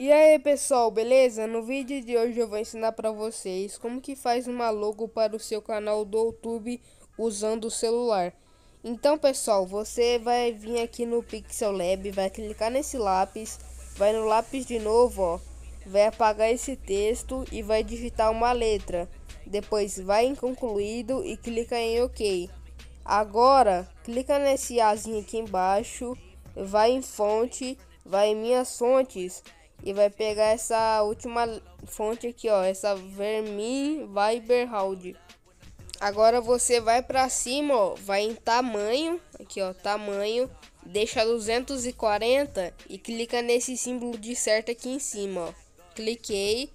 E aí pessoal, beleza? No vídeo de hoje eu vou ensinar para vocês como que faz uma logo para o seu canal do YouTube usando o celular. Então pessoal, você vai vir aqui no Pixel Lab, vai clicar nesse lápis, vai no lápis de novo, ó, vai apagar esse texto e vai digitar uma letra. Depois vai em concluído e clica em OK. Agora, clica nesse azinho aqui embaixo, vai em fonte, vai em minhas fontes e vai pegar essa última fonte aqui, ó. Essa Vermin Viberhald. Agora você vai pra cima, ó. Vai em tamanho. Aqui, ó. Tamanho. Deixa 240 e clica nesse símbolo de certo aqui em cima, ó. Cliquei.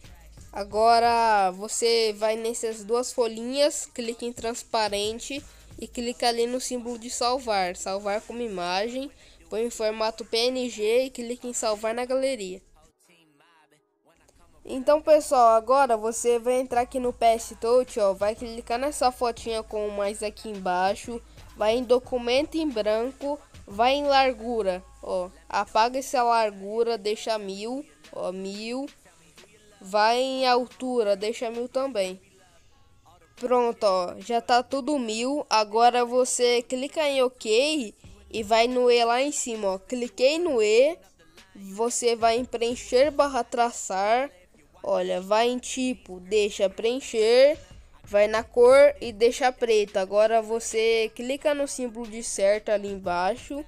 Agora você vai nessas duas folhinhas, clica em transparente e clica ali no símbolo de salvar, salvar como imagem, põe em formato PNG e clica em salvar na galeria. Então, pessoal, agora você vai entrar aqui no PS Touch, ó, vai clicar nessa fotinha com mais aqui embaixo, vai em documento em branco, vai em largura, ó, apaga essa largura, deixa mil, ó, mil, vai em altura, deixa mil também. Pronto, ó, já tá tudo mil, agora você clica em OK e vai no E lá em cima, ó, cliquei no E, você vai em preencher barra traçar, Olha, vai em tipo, deixa preencher, vai na cor e deixa preta. Agora você clica no símbolo de certo ali embaixo.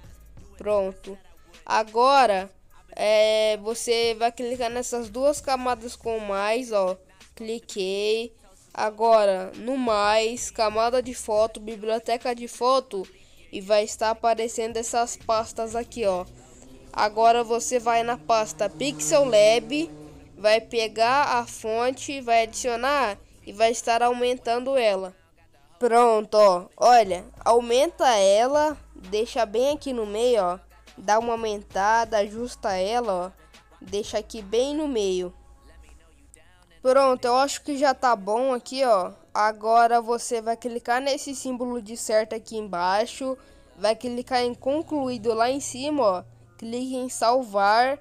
Pronto. Agora é, você vai clicar nessas duas camadas com mais, ó. Cliquei. Agora no mais, camada de foto, biblioteca de foto e vai estar aparecendo essas pastas aqui, ó. Agora você vai na pasta Pixel Lab vai pegar a fonte, vai adicionar e vai estar aumentando ela. Pronto, ó. Olha, aumenta ela, deixa bem aqui no meio, ó. Dá uma aumentada, ajusta ela, ó. Deixa aqui bem no meio. Pronto, eu acho que já tá bom aqui, ó. Agora você vai clicar nesse símbolo de certo aqui embaixo. Vai clicar em concluído lá em cima, ó. Clique em salvar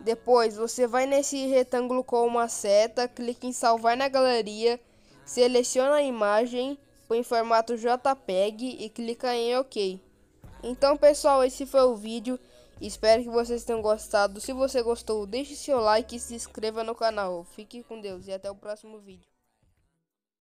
depois você vai nesse retângulo com uma seta, clique em salvar na galeria, seleciona a imagem, põe em formato JPEG e clica em OK. Então pessoal, esse foi o vídeo, espero que vocês tenham gostado. Se você gostou, deixe seu like e se inscreva no canal. Fique com Deus e até o próximo vídeo.